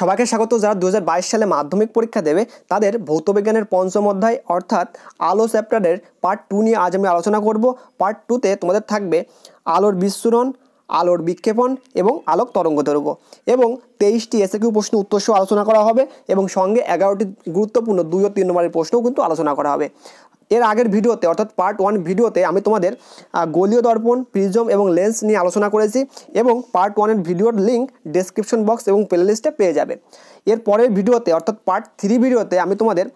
সবাইকে স্বাগত যারা দু সালে মাধ্যমিক পরীক্ষা দেবে তাদের ভৌতবিজ্ঞানের পঞ্চম অধ্যায় অর্থাৎ আলো চ্যাপ্টারের পার্ট টু নিয়ে আজ আমি আলোচনা করব পার্ট টুতে তোমাদের থাকবে আলোর বিস্ফোরণ আলোর বিক্ষেপণ এবং আলোক তরঙ্গ দৈর্ঘ্য এবং তেইশটি এসে কিউ প্রশ্ন উত্তরসহ আলোচনা করা হবে এবং সঙ্গে এগারোটি গুরুত্বপূর্ণ দুই ও তিন নম্বরের প্রশ্নও কিন্তু আলোচনা করা হবে এর আগের ভিডিওতে অর্থাৎ পার্ট ওয়ান ভিডিওতে আমি তোমাদের গোলীয় দর্পণ প্রিজম এবং লেন্স নিয়ে আলোচনা করেছি এবং পার্ট ওয়ানের ভিডিওর লিঙ্ক ডেসক্রিপশন বক্স এবং প্লেলিস্টে পেয়ে যাবে এর পরের ভিডিওতে অর্থাৎ পার্ট থ্রি ভিডিওতে আমি তোমাদের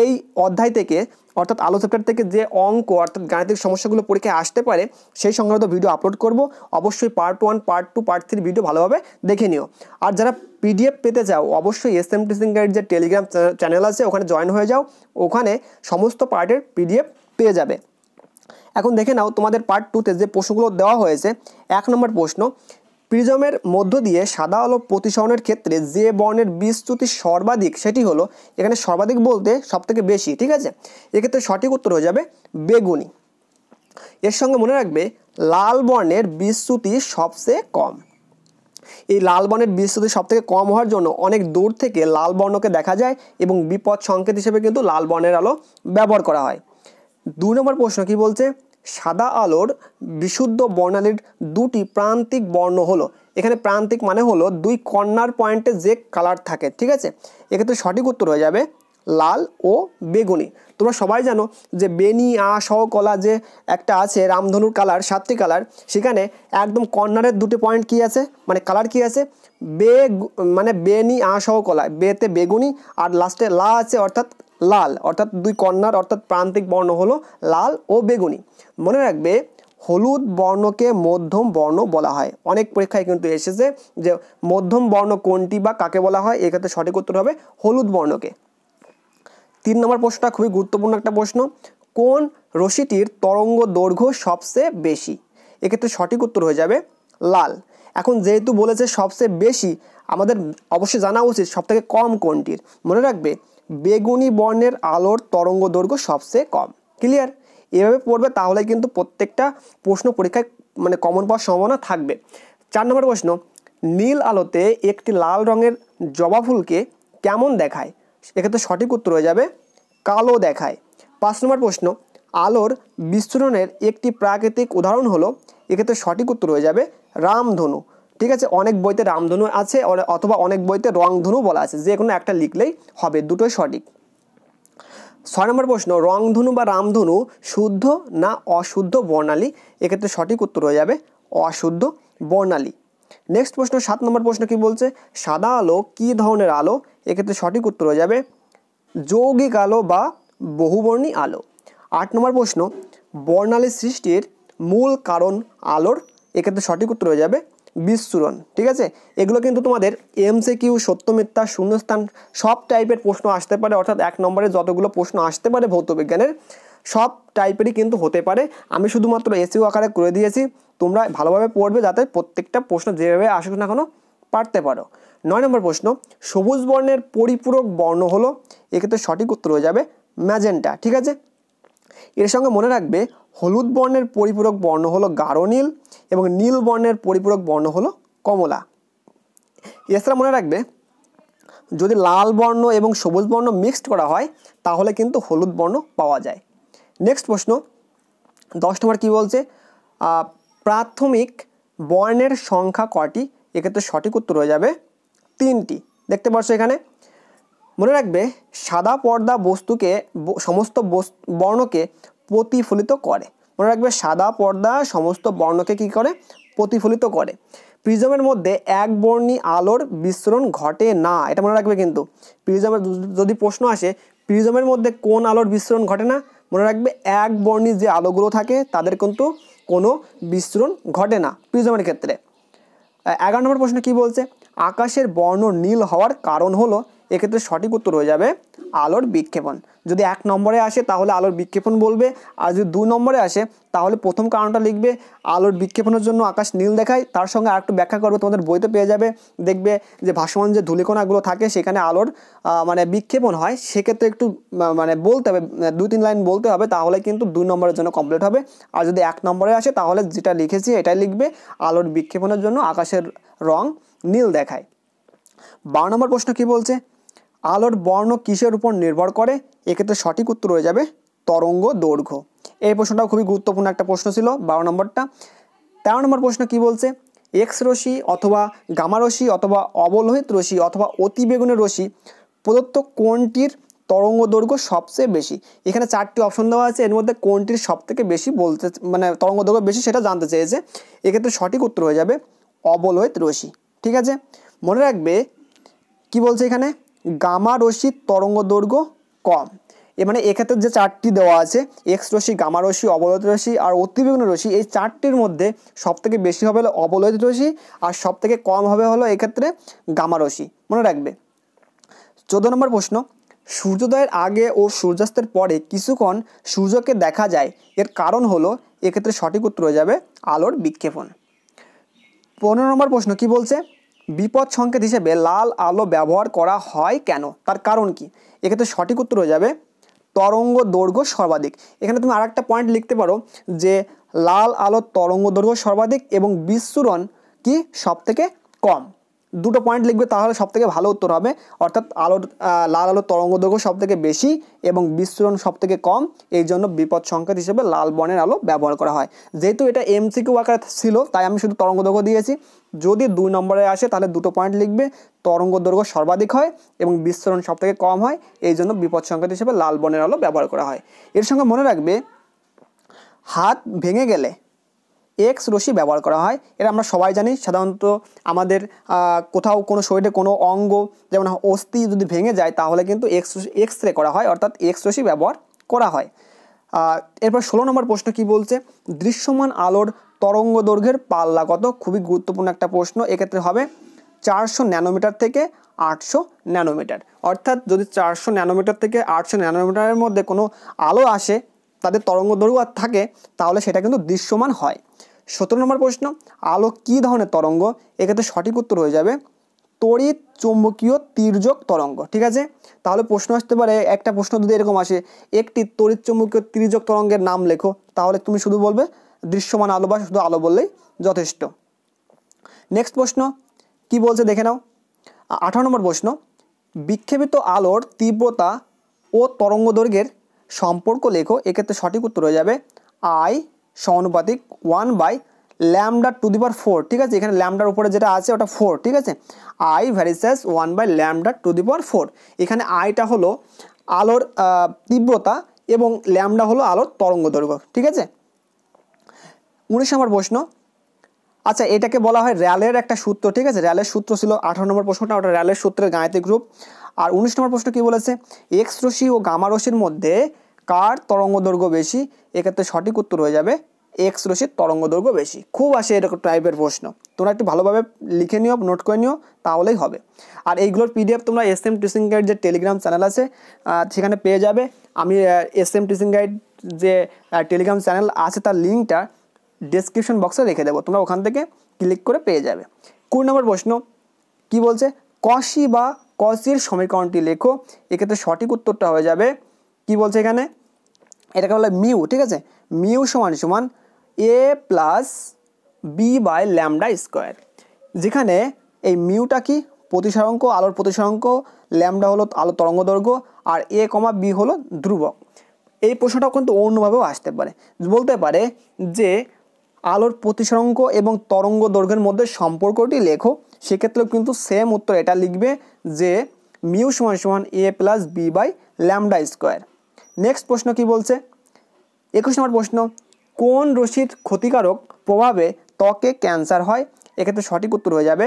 এই অধ্যায় থেকে অর্থাৎ আলো চ্যাপ্টার থেকে যে অঙ্ক অর্থাৎ গাণিতিক সমস্যাগুলো পরীক্ষায় আসতে পারে সেই সংক্রান্ত ভিডিও আপলোড করব অবশ্যই part one part two part three video ভালোভাবে দেখে নিও আর যারা পিডিএফ পেতে চাও অবশ্যই এস এম টিসিং গাইড যে টেলিগ্রাম চ্যানেল আছে ওখানে জয়েন হয়ে যাও ওখানে সমস্ত পার্টের পিডিএফ পেয়ে যাবে এখন দেখে নাও তোমাদের পার্ট টুতে যে প্রশ্নগুলো দেওয়া হয়েছে এক নম্বর প্রশ্ন প্রিজমের মধ্য দিয়ে সাদা আলো প্রতিসরণের ক্ষেত্রে যে বর্ণের বিস্তুতি সর্বাধিক সেটি হলো এখানে সর্বাধিক বলতে সবথেকে বেশি ঠিক আছে এক্ষেত্রে সঠিক উত্তর হয়ে যাবে বেগুনি এর সঙ্গে মনে রাখবে লাল বর্ণের বিস্তুতি সবচেয়ে কম এই লাল বর্ণের সব সবথেকে কম হওয়ার জন্য অনেক দূর থেকে লাল বর্ণকে দেখা যায় এবং বিপদ সংকেত হিসেবে কিন্তু লাল বর্ণের আলো ব্যবহার করা হয় দুই নম্বর প্রশ্ন কি বলছে সাদা আলোর বিশুদ্ধ বর্ণালীর দুটি প্রান্তিক বর্ণ হলো এখানে প্রান্তিক মানে হলো দুই কর্নার পয়েন্টে যে কালার থাকে ঠিক আছে এক্ষেত্রে সঠিক উত্তর হয়ে যাবে লাল ও বেগুনি তোমরা সবাই জানো যে বেনি আ সহ কলা যে একটা আছে রামধনুর কালার সাতটি কালার সেখানে একদম কর্নারের দুটি পয়েন্ট কি আছে মানে কালার কি আছে বে মানে বেনি আ সহ কলা বেতে বেগুনি আর লাস্টে লা আছে অর্থাৎ লাল অর্থাৎ দুই কন্যার অর্থাৎ প্রান্তিক বর্ণ হলো লাল ও বেগুনি মনে রাখবে হলুদ বর্ণকে মধ্যম বর্ণ বলা হয় অনেক পরীক্ষায় কিন্তু এসেছে যে মধ্যম বর্ণ কোনটি বা কাকে বলা হয় এক্ষেত্রে সঠিক উত্তর হবে হলুদ বর্ণকে তিন নম্বর প্রশ্নটা খুবই গুরুত্বপূর্ণ একটা প্রশ্ন কোন রশিটির তরঙ্গ দৈর্ঘ্য সবচেয়ে বেশি এক্ষেত্রে সঠিক উত্তর হয়ে যাবে লাল এখন যেহেতু বলেছে সবচেয়ে বেশি আমাদের অবশ্যই জানা উচিত সবথেকে কম কোনটির মনে রাখবে বেগুনি বর্ণের আলোর তরঙ্গ দৈর্ঘ্য সবচেয়ে কম ক্লিয়ার এভাবে পড়বে তাহলে কিন্তু প্রত্যেকটা প্রশ্ন পরীক্ষায় মানে কমন পাওয়ার সম্ভাবনা থাকবে চার নম্বর প্রশ্ন নীল আলোতে একটি লাল রঙের জবা ফুলকে কেমন দেখায় এক্ষেত্রে সঠিক উত্তর হয়ে যাবে কালো দেখায় পাঁচ নম্বর প্রশ্ন আলোর বিস্ফোরণের একটি প্রাকৃতিক উদাহরণ হলো এক্ষেত্রে সঠিক উত্তর হয়ে যাবে রামধনু ঠিক আছে অনেক বইতে রামধনু আছে অথবা অনেক বইতে রংধনু বলা আছে যে কোনো একটা লিখলেই হবে দুটোই সঠিক ছয় নম্বর প্রশ্ন রংধনু বা রামধনু শুদ্ধ না অশুদ্ধ বর্ণালী এক্ষেত্রে সঠিক উত্তর হয়ে যাবে অশুদ্ধ বর্ণালী নেক্সট প্রশ্ন সাত নম্বর প্রশ্ন কি বলছে সাদা আলো কি ধরনের আলো এক্ষেত্রে সঠিক উত্তর হয়ে যাবে যৌগিক আলো বা বহুবর্ণী আলো আট নম্বর প্রশ্ন বর্ণালী সৃষ্টির মূল কারণ আলোর এক্ষেত্রে সঠিক উত্তর হয়ে যাবে বিস্ফোরণ ঠিক আছে এগুলো কিন্তু তোমাদের এমসে কিউ সত্য মিথ্যা শূন্যস্থান সব টাইপের প্রশ্ন আসতে পারে অর্থাৎ এক নম্বরে যতগুলো প্রশ্ন আসতে পারে ভৌতবিজ্ঞানের সব টাইপেরই কিন্তু হতে পারে আমি শুধুমাত্র এসিও e আকারে করে দিয়েছি তোমরা ভালোভাবে পড়বে যাতে প্রত্যেকটা প্রশ্ন যেভাবে আসুক না কোনো পারতে পারো নয় নম্বর প্রশ্ন সবুজ বর্ণের পরিপূরক বর্ণ হলো এক্ষেত্রে সঠিক উত্তর হয়ে যাবে ম্যাজেন্টা ঠিক আছে এর সঙ্গে মনে রাখবে হলুদ বর্ণের পরিপূরক বর্ণ হলো গাঢ় নীল এবং নীল বর্ণের পরিপূরক বর্ণ হলো কমলা এছাড়া মনে রাখবে যদি লাল বর্ণ এবং সবুজ বর্ণ মিক্সড করা হয় তাহলে কিন্তু হলুদ বর্ণ পাওয়া যায় নেক্সট প্রশ্ন দশ নম্বর কী বলছে প্রাথমিক বর্ণের সংখ্যা কটি এক্ষেত্রে সঠিক উত্তর হয়ে যাবে তিনটি দেখতে পাচ্ছ এখানে মনে রাখবে সাদা পর্দা বস্তুকে সমস্ত বর্ণকে প্রতিফলিত করে মনে রাখবে সাদা পর্দা সমস্ত বর্ণকে কি করে প্রতিফলিত করে প্রিজমের মধ্যে এক বর্ণী আলোর বিস্তরণ ঘটে না এটা মনে রাখবে কিন্তু প্রিজমের যদি প্রশ্ন আসে প্রিজমের মধ্যে কোন আলোর বিস্তরণ ঘটে না মনে রাখবে এক বর্ণী যে আলোগুলো থাকে তাদের কিন্তু কোনো বিস্তরণ ঘটে না প্রিজমের ক্ষেত্রে এগারো নম্বর প্রশ্ন কি বলছে আকাশের বর্ণ নীল হওয়ার কারণ হলো এক্ষেত্রে সঠিক উত্তর হয়ে যাবে আলোর বিক্ষেপণ যদি এক নম্বরে আসে তাহলে আলোর বিক্ষেপণ বলবে আর যদি দু নম্বরে আসে তাহলে প্রথম কারণটা লিখবে আলোর বিক্ষেপণের জন্য আকাশ নীল দেখায় তার সঙ্গে আরেকটু ব্যাখ্যা করবে তোমাদের বইতে পেয়ে যাবে দেখবে যে ভাসমান যে ধুলিকোনাগুলো থাকে সেখানে আলোর মানে বিক্ষেপণ হয় সেক্ষেত্রে একটু মানে বলতে হবে দু তিন লাইন বলতে হবে তাহলে কিন্তু দুই নম্বরের জন্য কমপ্লিট হবে আর যদি এক নম্বরে আসে তাহলে যেটা লিখেছি এটাই লিখবে আলোর বিক্ষেপণের জন্য আকাশের রং নীল দেখায় বারো নম্বর প্রশ্ন কি বলছে আলোর বর্ণ কিসের উপর নির্ভর করে এক্ষেত্রে সঠিক উত্তর হয়ে যাবে তরঙ্গ দৈর্ঘ্য এই প্রশ্নটাও খুবই গুরুত্বপূর্ণ একটা প্রশ্ন ছিল বারো নম্বরটা তেরো নম্বর প্রশ্ন কি বলছে এক্স রশ্মি অথবা গামা রশ্মি অথবা অবলোহিত রশ্মি অথবা অতিবেগুনের রশ্মি প্রদত্ত কোনটির তরঙ্গ দৈর্ঘ্য সবচেয়ে বেশি এখানে চারটি অপশন দেওয়া আছে এর মধ্যে কোনটির সব থেকে বেশি বলতে মানে তরঙ্গ দৈর্ঘ্য বেশি সেটা জানতে চেয়েছে এক্ষেত্রে সঠিক উত্তর হয়ে যাবে অবলোহিত রশ্মি ঠিক আছে মনে রাখবে কি বলছে এখানে গামা রশ্মির তরঙ্গদৈর্ঘ্য কম এ মানে এক্ষেত্রে যে চারটি দেওয়া আছে এক্স রশ্মি গামা রশ্মি অবলোহিত রশ্মি আর অতিবেগুন রশ্মি এই চারটির মধ্যে সবথেকে বেশি হবে হলো অবলোহিত রশ্মি আর সবথেকে কম হবে হলো এক্ষেত্রে গামা রশ্মি মনে রাখবে চোদ্দ নম্বর প্রশ্ন সূর্যোদয়ের আগে ও সূর্যাস্তের পরে কিছুক্ষণ সূর্যকে দেখা যায় এর কারণ হলো এক্ষেত্রে সঠিক উত্তর হয়ে যাবে আলোর বিক্ষেপণ পনেরো নম্বর প্রশ্ন কি বলছে বিপদ সংকেত হিসেবে লাল আলো ব্যবহার করা হয় কেন তার কারণ কি এক্ষেত্রে সঠিক উত্তর হয়ে যাবে তরঙ্গ দৈর্ঘ্য সর্বাধিক এখানে তুমি আরেকটা পয়েন্ট লিখতে পারো যে লাল আলো তরঙ্গ দৈর্ঘ্য সর্বাধিক এবং বিশ্বরণ কি সবথেকে কম দুটো পয়েন্ট লিখবে তাহলে সবথেকে ভালো উত্তর হবে অর্থাৎ আলোর লাল আলোর তরঙ্গ দৈর্ঘ্য সবথেকে বেশি এবং বিস্ফোরণ সবথেকে কম এই জন্য বিপদ সংকেত হিসেবে লাল বর্ণের আলো ব্যবহার করা হয় যেহেতু এটা এমসিকিউ আকারে ছিল তাই আমি শুধু তরঙ্গ দৈর্ঘ্য দিয়েছি যদি দুই নম্বরে আসে তাহলে দুটো পয়েন্ট লিখবে তরঙ্গ দৈর্ঘ্য সর্বাধিক হয় এবং বিস্ফোরণ সবথেকে কম হয় এই জন্য বিপদ সংকেত হিসেবে লাল বর্ণের আলো ব্যবহার করা হয় এর সঙ্গে মনে রাখবে হাত ভেঙে গেলে এক্স রশ্মি ব্যবহার করা হয় এটা আমরা সবাই জানি সাধারণত আমাদের কোথাও কোনো শরীরে কোনো অঙ্গ যেমন অস্থি যদি ভেঙে যায় তাহলে কিন্তু এক্স এক্স রে করা হয় অর্থাৎ এক্স রশ্মি ব্যবহার করা হয় এরপর ষোলো নম্বর প্রশ্ন কি বলছে দৃশ্যমান আলোর তরঙ্গ দৈর্ঘ্যের পাল্লা কত খুবই গুরুত্বপূর্ণ একটা প্রশ্ন এক্ষেত্রে হবে চারশো ন্যানোমিটার থেকে আটশো ন্যানোমিটার অর্থাৎ যদি চারশো ন্যানোমিটার থেকে আটশো ন্যানোমিটারের মধ্যে কোনো আলো আসে তাদের তরঙ্গ দৈর্ঘ্য থাকে তাহলে সেটা কিন্তু দৃশ্যমান হয় সতেরো নম্বর প্রশ্ন আলো কী ধরনের তরঙ্গ এক্ষেত্রে সঠিক উত্তর হয়ে যাবে তড়িৎ চৌম্বকীয় তির্যক তরঙ্গ ঠিক আছে তাহলে প্রশ্ন আসতে পারে একটা প্রশ্ন যদি এরকম আসে একটি তড়িৎ চৌম্বকীয় তির্যক তরঙ্গের নাম লেখো তাহলে তুমি শুধু বলবে দৃশ্যমান আলো বা শুধু আলো বললেই যথেষ্ট নেক্সট প্রশ্ন কি বলছে দেখে নাও আঠারো নম্বর প্রশ্ন বিক্ষেপিত আলোর তীব্রতা ও তরঙ্গ দৈর্ঘ্যের সম্পর্ক লেখো এক্ষেত্রে সঠিক উত্তর হয়ে যাবে আই সমানুপাতিক ওয়ান বাই ল্যামডার টু দি পাওয়ার ফোর ঠিক আছে এখানে ল্যামডার উপরে যেটা আছে ওটা ফোর ঠিক আছে আই ভ্যারিসাস ওয়ান বাই ল্যামডার টু দি পাওয়ার ফোর এখানে আইটা হলো আলোর তীব্রতা এবং ল্যামডা হলো আলোর তরঙ্গ দৈর্ঘ্য ঠিক আছে উনিশ নম্বর প্রশ্ন আচ্ছা এটাকে বলা হয় র্যালের একটা সূত্র ঠিক আছে র্যালের সূত্র ছিল আঠারো নম্বর প্রশ্নটা ওটা র্যালের সূত্রের গাণিতিক গ্রুপ আর উনিশ নম্বর প্রশ্ন কী বলেছে এক্স রশ্মি ও গামা রশ্মির মধ্যে কার তরঙ্গ দৈর্ঘ্য বেশি এক্ষেত্রে সঠিক উত্তর হয়ে যাবে এক্স রশ্মির তরঙ্গ দৈর্ঘ্য বেশি খুব আসে এরকম টাইপের প্রশ্ন তোমরা একটু ভালোভাবে লিখে নিও নোট করে নিও তাহলেই হবে আর এইগুলোর পিডিএফ তোমরা এস এম টিচিং গাইড যে টেলিগ্রাম চ্যানেল আছে সেখানে পেয়ে যাবে আমি এস এম টিচিং গাইড যে টেলিগ্রাম চ্যানেল আছে তার লিঙ্কটা ডিসক্রিপশন বক্সে রেখে দেবো তোমরা ওখান থেকে ক্লিক করে পেয়ে যাবে কুড়ি নম্বর প্রশ্ন কি বলছে কষি বা কসির সমীকরণটি লেখো এক্ষেত্রে সঠিক উত্তরটা হয়ে যাবে কি বলছে এখানে এটাকে বলে মিউ ঠিক আছে মিউ সমান সমান A plus B by lambda square যেখানে এই মিউটা কি প্রতিসরাঙ্ক আলোর প্রতিসরাঙ্ক ল্যামডা হলো আলো তরঙ্গ দৈর্ঘ্য আর এ কমা বি হলো ধ্রুবক এই প্রশ্নটা কিন্তু অন্যভাবেও আসতে পারে বলতে পারে যে আলোর প্রতিসরঙ্গ এবং তরঙ্গ দৈর্ঘ্যের মধ্যে সম্পর্কটি লেখো সেক্ষেত্রেও কিন্তু সেম উত্তর এটা লিখবে যে মিউ সমান সমান A plus B by lambda square next প্রশ্ন কি বলছে একুশ নম্বর প্রশ্ন কোন রশির ক্ষতিকারক প্রভাবে ত্বকে ক্যান্সার হয় এক্ষেত্রে সঠিক উত্তর হয়ে যাবে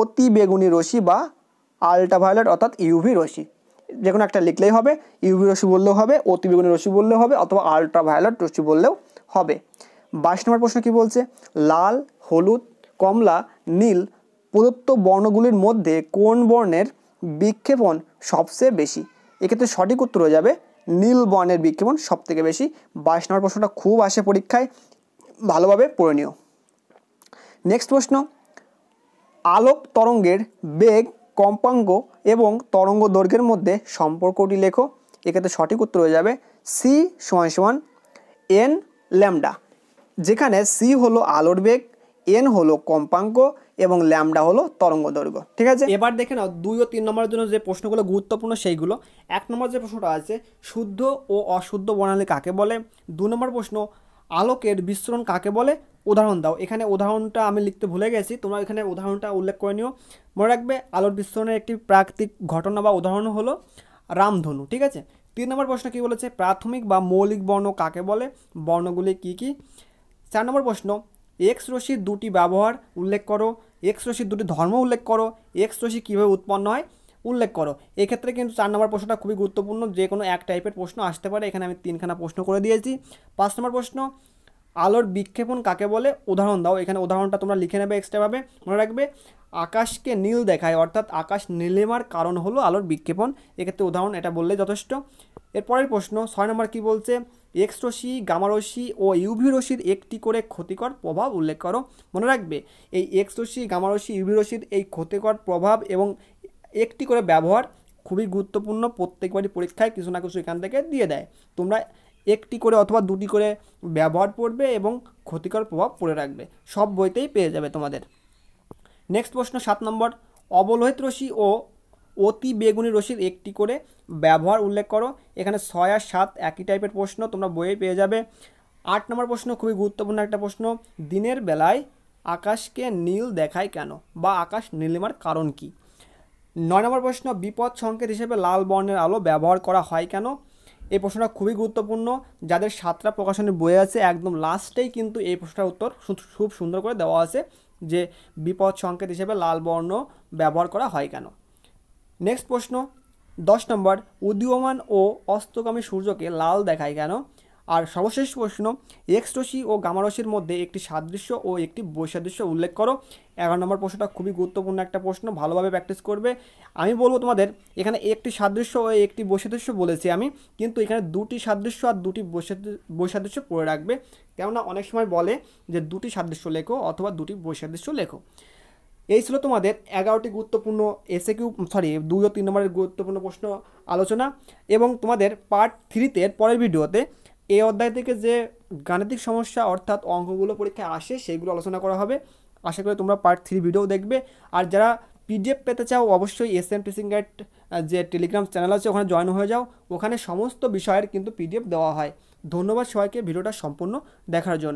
অতি বেগুনি রশি বা আল্ট্রাভায়োলেট অর্থাৎ ইউভি রশি যে কোনো একটা লিখলেই হবে ইউভি রশি বললেও হবে অতি বেগুনি রশি বললেও হবে অথবা আল্ট্রাভায়োলেট রশি বললেও হবে বাইশ নম্বর প্রশ্ন কি বলছে লাল হলুদ কমলা নীল প্রদত্ত বর্ণগুলির মধ্যে কোন বর্ণের বিক্ষেপণ সবচেয়ে বেশি এক্ষেত্রে সঠিক উত্তর হয়ে যাবে নীল বর্ণের বিক্ষেপণ থেকে বেশি বাইশ নম্বর প্রশ্নটা খুব আসে পরীক্ষায় ভালোভাবে পড়ে নিও নেক্সট প্রশ্ন আলোক তরঙ্গের বেগ কম্পাঙ্গ এবং তরঙ্গ দৈর্ঘ্যের মধ্যে সম্পর্কটি লেখো এক্ষেত্রে সঠিক উত্তর হয়ে যাবে সি সমান সমান এন ল্যামডা যেখানে সি হলো আলোর বেগ এন হলো কম্পাঙ্ক এবং ল্যামডা হলো তরঙ্গ দৈর্ঘ্য ঠিক আছে এবার দেখে নাও দুই ও তিন নম্বরের জন্য যে প্রশ্নগুলো গুরুত্বপূর্ণ সেইগুলো এক নম্বর যে প্রশ্নটা আছে শুদ্ধ ও অশুদ্ধ বর্ণালী কাকে বলে দু নম্বর প্রশ্ন আলোকের বিস্তরণ কাকে বলে উদাহরণ দাও এখানে উদাহরণটা আমি লিখতে ভুলে গেছি তোমরা এখানে উদাহরণটা উল্লেখ করে নিও মনে রাখবে আলোর বিস্তরণের একটি প্রাকৃতিক ঘটনা বা উদাহরণ হলো রামধনু ঠিক আছে তিন নম্বর প্রশ্ন কী বলেছে প্রাথমিক বা মৌলিক বর্ণ কাকে বলে বর্ণগুলি কি কী চার নম্বর প্রশ্ন এক্স রশির দুটি ব্যবহার উল্লেখ করো এক্স রশ্মির দুটি ধর্ম উল্লেখ করো এক্স রশ্মি কীভাবে উৎপন্ন হয় উল্লেখ করো এক্ষেত্রে কিন্তু চার নম্বর প্রশ্নটা খুবই গুরুত্বপূর্ণ যে কোনো এক টাইপের প্রশ্ন আসতে পারে এখানে আমি তিনখানা প্রশ্ন করে দিয়েছি পাঁচ নম্বর প্রশ্ন আলোর বিক্ষেপণ কাকে বলে উদাহরণ দাও এখানে উদাহরণটা তোমরা লিখে নেবে এক্সট্রাভাবে মনে রাখবে আকাশকে নীল দেখায় অর্থাৎ আকাশ নীলেমার কারণ হলো আলোর বিক্ষেপণ এক্ষেত্রে উদাহরণ এটা বললে যথেষ্ট এরপরের প্রশ্ন ছয় নম্বর কী বলছে এক্স গামারশি গামা ও ইউভি রশ্মির একটি করে ক্ষতিকর প্রভাব উল্লেখ করো মনে রাখবে এই এক্স গামারশি গামা ইউভি রশ্মির এই ক্ষতিকর প্রভাব এবং একটি করে ব্যবহার খুবই গুরুত্বপূর্ণ প্রত্যেকবারই পরীক্ষায় কিছু না কিছু এখান থেকে দিয়ে দেয় তোমরা একটি করে অথবা দুটি করে ব্যবহার পড়বে এবং ক্ষতিকর প্রভাব পড়ে রাখবে সব বইতেই পেয়ে যাবে তোমাদের নেক্সট প্রশ্ন সাত নম্বর অবলোহিত রশি ও অতি বেগুনি রশির একটি করে ব্যবহার উল্লেখ করো এখানে ছয় আর সাত একই টাইপের প্রশ্ন তোমরা বইয়ে পেয়ে যাবে আট নম্বর প্রশ্ন খুবই গুরুত্বপূর্ণ একটা প্রশ্ন দিনের বেলায় আকাশকে নীল দেখায় কেন বা আকাশ নীলিমার কারণ কি নয় নম্বর প্রশ্ন বিপদ সংকেত হিসেবে লাল বর্ণের আলো ব্যবহার করা হয় কেন এই প্রশ্নটা খুবই গুরুত্বপূর্ণ যাদের সাতটা প্রকাশনের বই আছে একদম লাস্টেই কিন্তু এই প্রশ্নটার উত্তর খুব সুন্দর করে দেওয়া আছে যে বিপদ সংকেত হিসেবে লাল বর্ণ ব্যবহার করা হয় কেন নেক্সট প্রশ্ন দশ নম্বর উদীয়মান ও অস্তগামী সূর্যকে লাল দেখায় কেন আর সর্বশেষ প্রশ্ন এক্সরশি ও গামারশির মধ্যে একটি সাদৃশ্য ও একটি বৈসাদৃশ্য উল্লেখ করো এগারো নম্বর প্রশ্নটা খুবই গুরুত্বপূর্ণ একটা প্রশ্ন ভালোভাবে প্র্যাকটিস করবে আমি বলবো তোমাদের এখানে একটি সাদৃশ্য ও একটি বৈসাদৃশ্য বলেছি আমি কিন্তু এখানে দুটি সাদৃশ্য আর দুটি বৈসাদৃশ্য পড়ে রাখবে কেননা অনেক সময় বলে যে দুটি সাদৃশ্য লেখো অথবা দুটি বৈসাদৃশ্য লেখো এই ছিল তোমাদের এগারোটি গুরুত্বপূর্ণ এসে কিউ সরি দুই ও তিন নম্বরের গুরুত্বপূর্ণ প্রশ্ন আলোচনা এবং তোমাদের পার্ট থ্রিতে পরের ভিডিওতে এই অধ্যায় থেকে যে গাণিতিক সমস্যা অর্থাৎ অঙ্কগুলো পরীক্ষায় আসে সেইগুলো আলোচনা করা হবে আশা করি তোমরা পার্ট থ্রি ভিডিও দেখবে আর যারা পিডিএফ পেতে চাও অবশ্যই এস এম টিসিং গাইড যে টেলিগ্রাম চ্যানেল আছে ওখানে জয়েন হয়ে যাও ওখানে সমস্ত বিষয়ের কিন্তু পিডিএফ দেওয়া হয় ধন্যবাদ সবাইকে ভিডিওটা সম্পূর্ণ দেখার জন্য